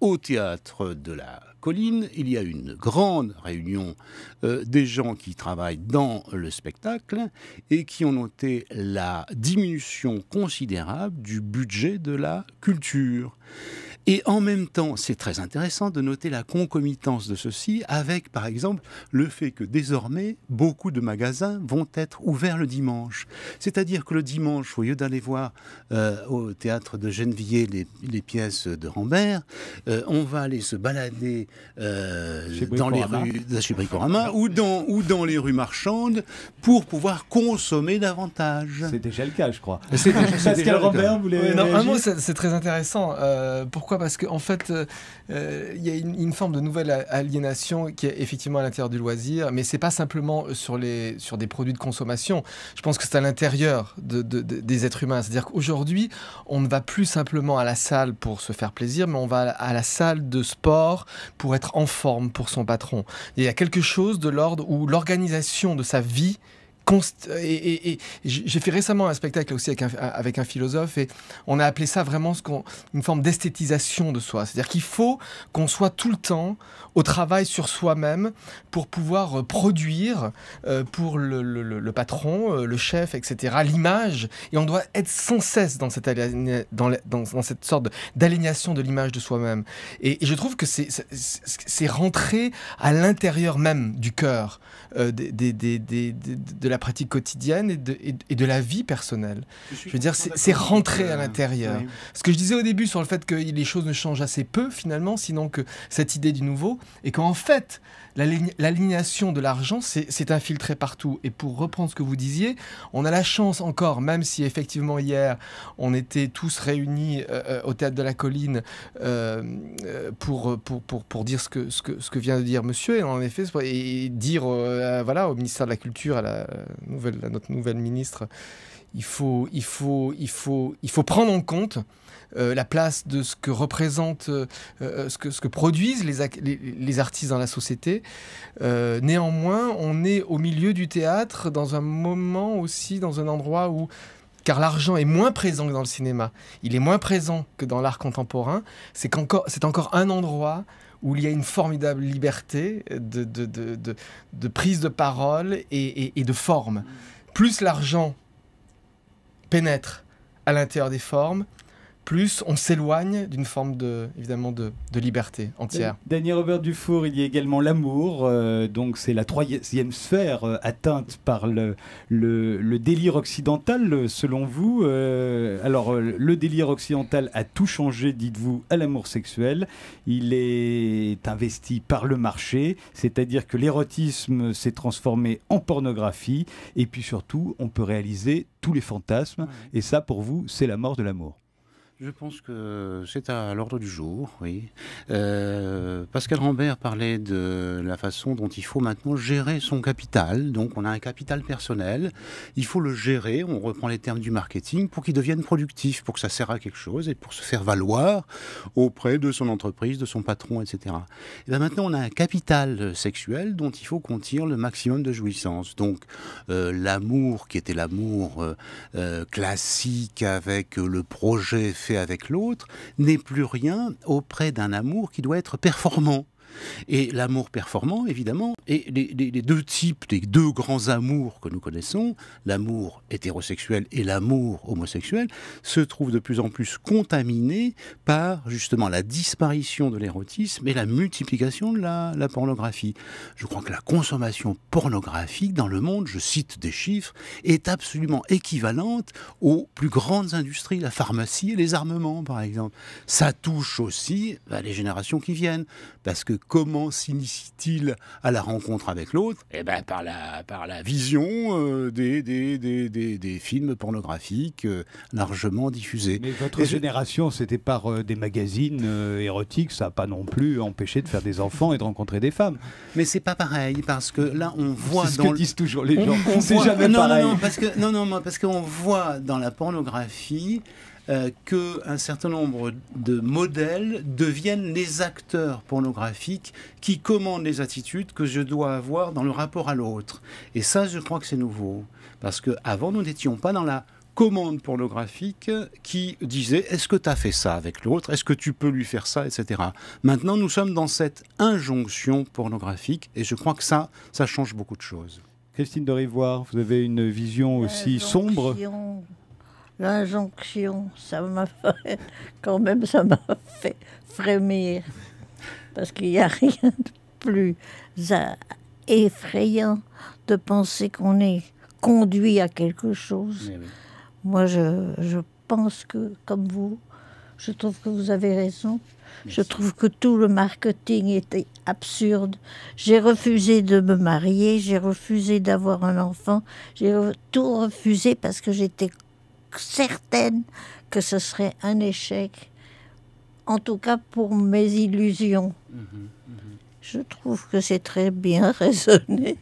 au théâtre de la colline, il y a une grande réunion euh, des gens qui travaillent dans le spectacle et qui ont noté la diminution considérable du budget de la culture. Et en même temps, c'est très intéressant de noter la concomitance de ceci avec, par exemple, le fait que désormais, beaucoup de magasins vont être ouverts le dimanche. C'est-à-dire que le dimanche, au lieu d'aller voir euh, au théâtre de Gennevilliers les, pièces de Rambert, euh, on va aller se balader euh, dans les rues de ou dans, ou dans les rues marchandes pour pouvoir consommer davantage. C'est déjà le cas, je crois. Pascal Rambert, vous voulez. non, un mot, c'est très intéressant. pourquoi parce qu'en en fait, euh, euh, il y a une, forme de nouvelle aliénation qui est effectivement à l'intérieur du loisir, mais c'est pas simplement sur, les, sur des produits de consommation. Je pense que c'est à l'intérieur de, des êtres humains. C'est-à-dire qu'aujourd'hui, on ne va plus simplement à la salle pour se faire plaisir, mais on va à la salle de sport pour être en forme pour son patron. il y a quelque chose de l'ordre où l'organisation de sa vie et, j'ai fait récemment un spectacle aussi avec un, philosophe et on a appelé ça vraiment ce une forme d'esthétisation de soi. C'est-à-dire qu'il faut qu'on soit tout le temps au travail sur soi-même pour pouvoir euh, produire euh, pour le, patron, euh, le chef, etc., l'image. Et on doit être sans cesse dans cette, dans, dans, cette sorte d'alignation de l'image de soi-même. Et, je trouve que c'est rentrer à l'intérieur même du cœur des, de la pratique quotidienne et de, et, de la vie personnelle. Je, veux dire, c'est rentrer à l'intérieur. Ce que je disais au début sur le fait que les choses ne changent assez peu finalement, sinon que cette idée du nouveau, et qu'en fait, l'alignation de l'argent, c'est infiltré partout. Et pour reprendre ce que vous disiez, on a la chance encore, même si effectivement hier, on était tous réunis euh, euh, au Théâtre de la Colline euh, pour, pour, pour, pour, dire ce que, ce, que, ce que vient de dire monsieur, et en effet, et dire voilà, au ministère de la Culture, à la, nouvelle, à notre nouvelle ministre, il faut, il faut, il faut, il faut prendre en compte euh, la place de ce que représentent, euh, euh, ce, que, ce que produisent les, les, artistes dans la société. néanmoins, on est au milieu du théâtre, dans un moment aussi, dans un endroit où car l'argent est moins présent que dans le cinéma, il est moins présent que dans l'art contemporain, c'est encore, encore un endroit où il y a une formidable liberté de, prise de parole et de forme. Mm. Plus l'argent pénètre à l'intérieur des formes, plus on s'éloigne d'une forme de, évidemment de, liberté entière. Daniel Robert Dufour, il y a également l'amour, euh, donc c'est la troisième sphère euh, atteinte par le, le, délire occidental, selon vous. Euh, alors, le délire occidental a tout changé, dites-vous, à l'amour sexuel. Il est investi par le marché, c'est-à-dire que l'érotisme s'est transformé en pornographie, et puis surtout, on peut réaliser tous les fantasmes, et ça, pour vous, c'est la mort de l'amour. Je pense que c'est à l'ordre du jour, oui. Euh, Pascal Rambert parlait de la façon dont il faut maintenant gérer son capital. Donc on a un capital personnel, il faut le gérer, on reprend les termes du marketing, pour qu'il devienne productif, pour que ça sert à quelque chose et pour se faire valoir auprès de son entreprise, de son patron, etc. Et eh ben, maintenant on a un capital sexuel dont il faut qu'on tire le maximum de jouissance. Donc euh, l'amour qui était l'amour euh, classique avec le projet avec l'autre n'est plus rien auprès d'un amour qui doit être performant. Et l'amour performant, évidemment, et les, deux types, les deux grands amours que nous connaissons, l'amour hétérosexuel et l'amour homosexuel, se trouvent de plus en plus contaminés par justement la disparition de l'érotisme et la multiplication de la, pornographie. Je crois que la consommation pornographique dans le monde, je cite des chiffres, est absolument équivalente aux plus grandes industries, la pharmacie et les armements, par exemple. Ça touche aussi bah, les générations qui viennent, parce que comment s'initie-t-il à la rencontre avec l'autre Eh ben par la par la vision euh, des, des, films pornographiques euh, largement diffusés. Mais votre génération, c'était par euh, des magazines érotiques, ça n'a pas non plus empêché de faire des enfants et de rencontrer des femmes. Mais c'est pas pareil parce que là on voit ce que disent toujours les gens. On, ne voit... jamais pareil. Non, non, parce que non non parce qu'on voit dans la pornographie euh, que un certain nombre de modèles deviennent les acteurs pornographiques qui commandent les attitudes que je dois avoir dans le rapport à l'autre. Et ça, je crois que c'est nouveau, parce que avant nous n'étions pas dans la commande pornographique qui disait est-ce que tu as fait ça avec l'autre, est-ce que tu peux lui faire ça, etc. Maintenant, nous sommes dans cette injonction pornographique et je crois que ça, ça change beaucoup de choses. Christine de Rivoire, vous avez une vision euh, aussi sombre l'injonction, ça m'a fait, quand même, ça m'a fait frémir. Parce qu'il n'y a rien de plus effrayant de penser qu'on est conduit à quelque chose. Eh Moi, je, je, pense que, comme vous, je trouve que vous avez raison. Je trouve que tout le marketing était absurde. J'ai refusé de me marier, j'ai refusé d'avoir un enfant, j'ai tout refusé parce que j'étais certaine que ce serait un échec, en tout cas pour mes illusions. Mhm, mhm. Je trouve que c'est très bien raisonné.